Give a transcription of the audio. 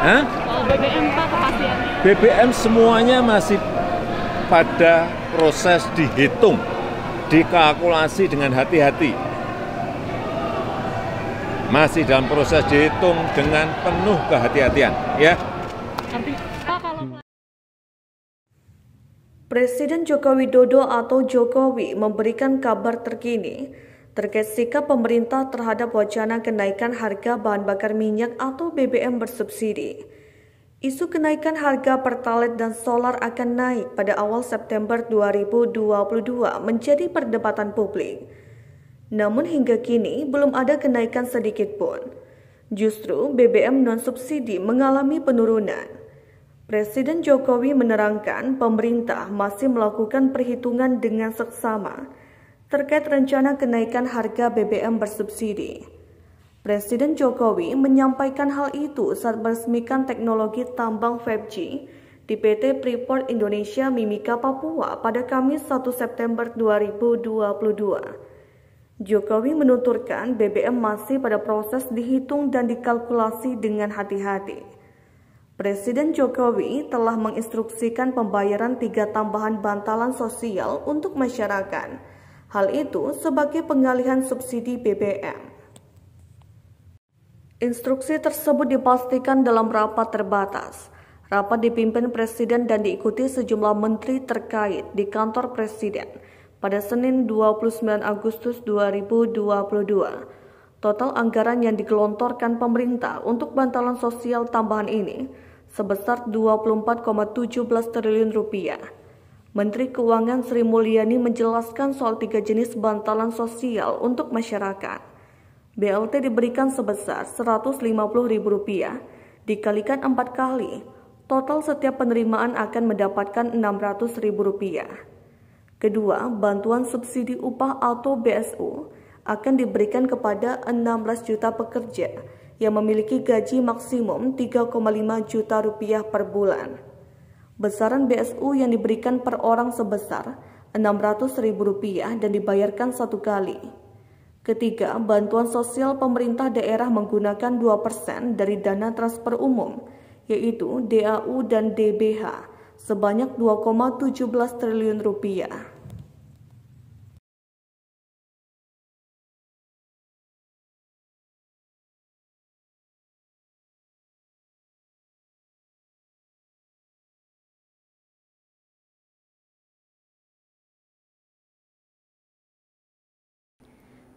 Hah? BBM Pak kepastiannya? BBM semuanya masih pada proses dihitung, dikalkulasi dengan hati-hati. Masih dalam proses dihitung dengan penuh kehati-hatian, ya. Presiden Joko Widodo atau Jokowi memberikan kabar terkini terkait sikap pemerintah terhadap wacana kenaikan harga bahan bakar minyak atau BBM bersubsidi. Isu kenaikan harga pertalite dan solar akan naik pada awal September 2022 menjadi perdebatan publik. Namun hingga kini belum ada kenaikan sedikit pun. Justru BBM non-subsidi mengalami penurunan. Presiden Jokowi menerangkan pemerintah masih melakukan perhitungan dengan seksama terkait rencana kenaikan harga BBM bersubsidi. Presiden Jokowi menyampaikan hal itu saat meresmikan teknologi tambang 5G di PT Freeport Indonesia Mimika Papua pada Kamis 1 September 2022. Jokowi menuturkan BBM masih pada proses dihitung dan dikalkulasi dengan hati-hati. Presiden Jokowi telah menginstruksikan pembayaran tiga tambahan bantalan sosial untuk masyarakat Hal itu sebagai pengalihan subsidi BBM. Instruksi tersebut dipastikan dalam rapat terbatas. Rapat dipimpin Presiden dan diikuti sejumlah menteri terkait di kantor Presiden pada Senin 29 Agustus 2022. Total anggaran yang digelontorkan pemerintah untuk bantalan sosial tambahan ini sebesar 24,17 triliun rupiah Menteri Keuangan Sri Mulyani menjelaskan soal tiga jenis bantalan sosial untuk masyarakat. BLT diberikan sebesar Rp150.000 dikalikan empat kali. Total setiap penerimaan akan mendapatkan Rp600.000. Kedua, bantuan subsidi upah atau BSU akan diberikan kepada 16 juta pekerja yang memiliki gaji maksimum 3,5 juta rupiah per bulan. Besaran BSU yang diberikan per orang sebesar Rp600.000 dan dibayarkan satu kali. Ketiga, bantuan sosial pemerintah daerah menggunakan 2% dari dana transfer umum, yaitu DAU dan DBH, sebanyak 2,17 triliun rupiah.